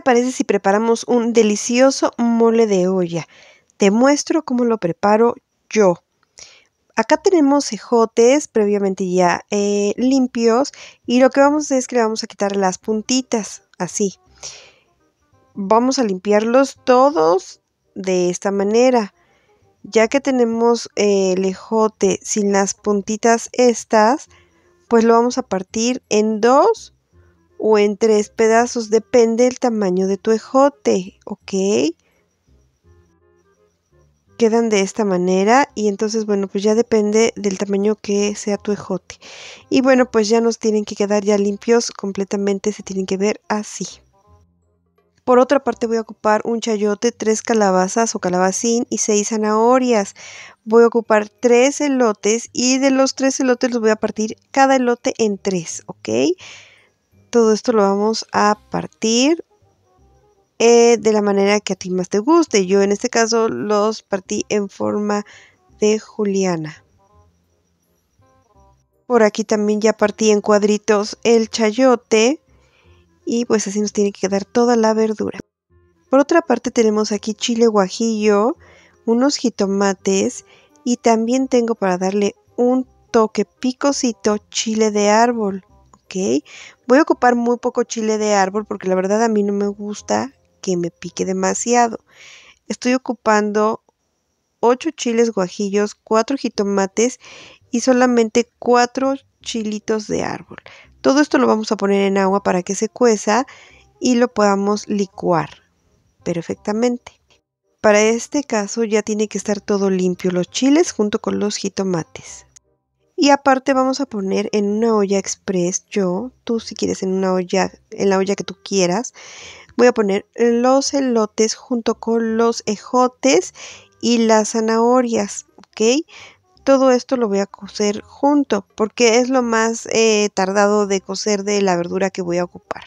parece si preparamos un delicioso mole de olla? Te muestro cómo lo preparo yo. Acá tenemos ejotes previamente ya eh, limpios y lo que vamos a hacer es que le vamos a quitar las puntitas, así. Vamos a limpiarlos todos de esta manera. Ya que tenemos eh, el ejote sin las puntitas estas, pues lo vamos a partir en dos o en tres pedazos, depende del tamaño de tu ejote, ¿ok? quedan de esta manera y entonces bueno pues ya depende del tamaño que sea tu ejote y bueno pues ya nos tienen que quedar ya limpios completamente se tienen que ver así por otra parte voy a ocupar un chayote, tres calabazas o calabacín y seis zanahorias. Voy a ocupar tres elotes y de los tres elotes los voy a partir cada elote en tres, ¿ok? Todo esto lo vamos a partir eh, de la manera que a ti más te guste. Yo en este caso los partí en forma de juliana. Por aquí también ya partí en cuadritos el chayote y pues así nos tiene que quedar toda la verdura. Por otra parte tenemos aquí chile guajillo, unos jitomates y también tengo para darle un toque picosito chile de árbol. Voy a ocupar muy poco chile de árbol porque la verdad a mí no me gusta que me pique demasiado. Estoy ocupando 8 chiles guajillos, 4 jitomates y solamente 4 chilitos de árbol. Todo esto lo vamos a poner en agua para que se cueza y lo podamos licuar perfectamente. Para este caso ya tiene que estar todo limpio, los chiles junto con los jitomates. Y aparte vamos a poner en una olla express, yo, tú si quieres en una olla, en la olla que tú quieras, voy a poner los elotes junto con los ejotes y las zanahorias, ¿ok? Todo esto lo voy a cocer junto porque es lo más eh, tardado de cocer de la verdura que voy a ocupar.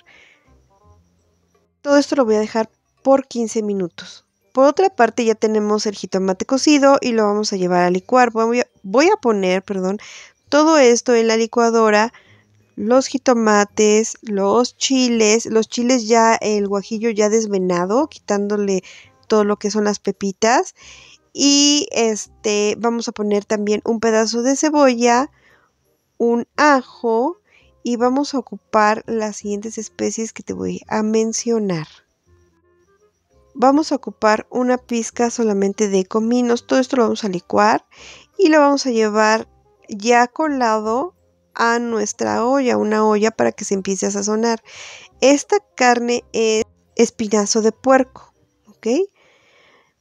Todo esto lo voy a dejar por 15 minutos. Por otra parte ya tenemos el jitomate cocido y lo vamos a llevar a licuar. Voy a, voy a poner, perdón, todo esto en la licuadora, los jitomates, los chiles, los chiles ya, el guajillo ya desvenado, quitándole todo lo que son las pepitas. Y este, vamos a poner también un pedazo de cebolla, un ajo y vamos a ocupar las siguientes especies que te voy a mencionar. Vamos a ocupar una pizca solamente de cominos, todo esto lo vamos a licuar y lo vamos a llevar ya colado a nuestra olla, una olla para que se empiece a sazonar. Esta carne es espinazo de puerco, ¿ok?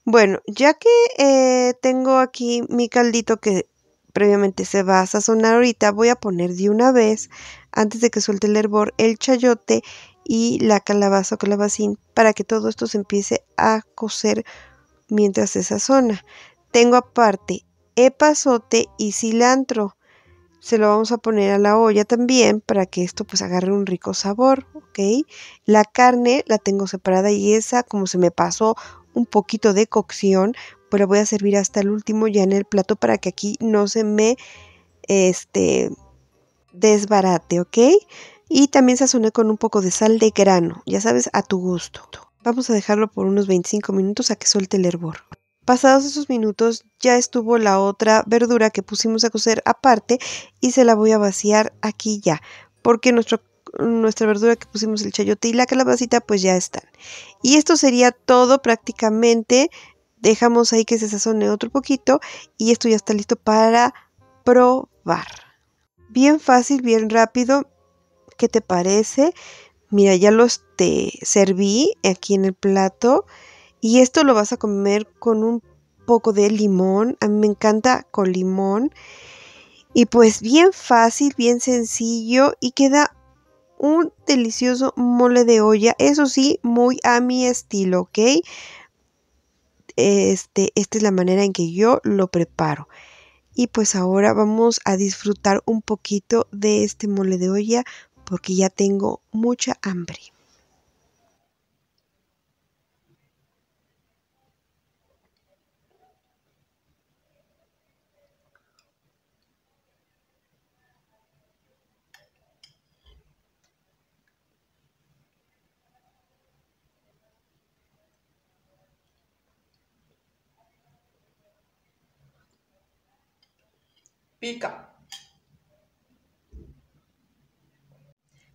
Bueno, ya que eh, tengo aquí mi caldito que previamente se va a sazonar ahorita, voy a poner de una vez, antes de que suelte el hervor, el chayote y la calabaza o calabacín para que todo esto se empiece a cocer mientras se sazona. Tengo aparte epazote y cilantro. Se lo vamos a poner a la olla también para que esto pues agarre un rico sabor, ¿ok? La carne la tengo separada y esa como se me pasó un poquito de cocción, pues la voy a servir hasta el último ya en el plato para que aquí no se me este desbarate, ¿ok? Y también sazoné con un poco de sal de grano, ya sabes, a tu gusto. Vamos a dejarlo por unos 25 minutos a que suelte el hervor. Pasados esos minutos ya estuvo la otra verdura que pusimos a cocer aparte y se la voy a vaciar aquí ya, porque nuestra verdura que pusimos el chayote y la calabacita pues ya están. Y esto sería todo prácticamente, dejamos ahí que se sazone otro poquito y esto ya está listo para probar. Bien fácil, bien rápido, ¿qué te parece? Mira, ya los te serví aquí en el plato. Y esto lo vas a comer con un poco de limón. A mí me encanta con limón. Y pues bien fácil, bien sencillo y queda un delicioso mole de olla. Eso sí, muy a mi estilo, ¿ok? Este, esta es la manera en que yo lo preparo. Y pues ahora vamos a disfrutar un poquito de este mole de olla porque ya tengo mucha hambre. Pica.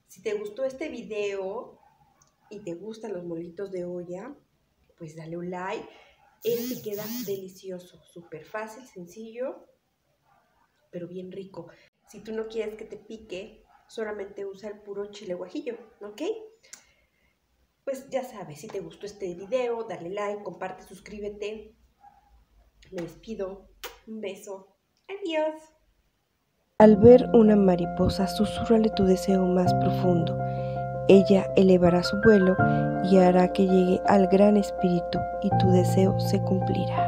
Si te gustó este video y te gustan los molitos de olla, pues dale un like. Este queda delicioso, súper fácil, sencillo, pero bien rico. Si tú no quieres que te pique, solamente usa el puro chile guajillo, ¿ok? Pues ya sabes, si te gustó este video, dale like, comparte, suscríbete. Me despido. Un beso. Adiós. Al ver una mariposa, susurrale tu deseo más profundo. Ella elevará su vuelo y hará que llegue al gran espíritu y tu deseo se cumplirá.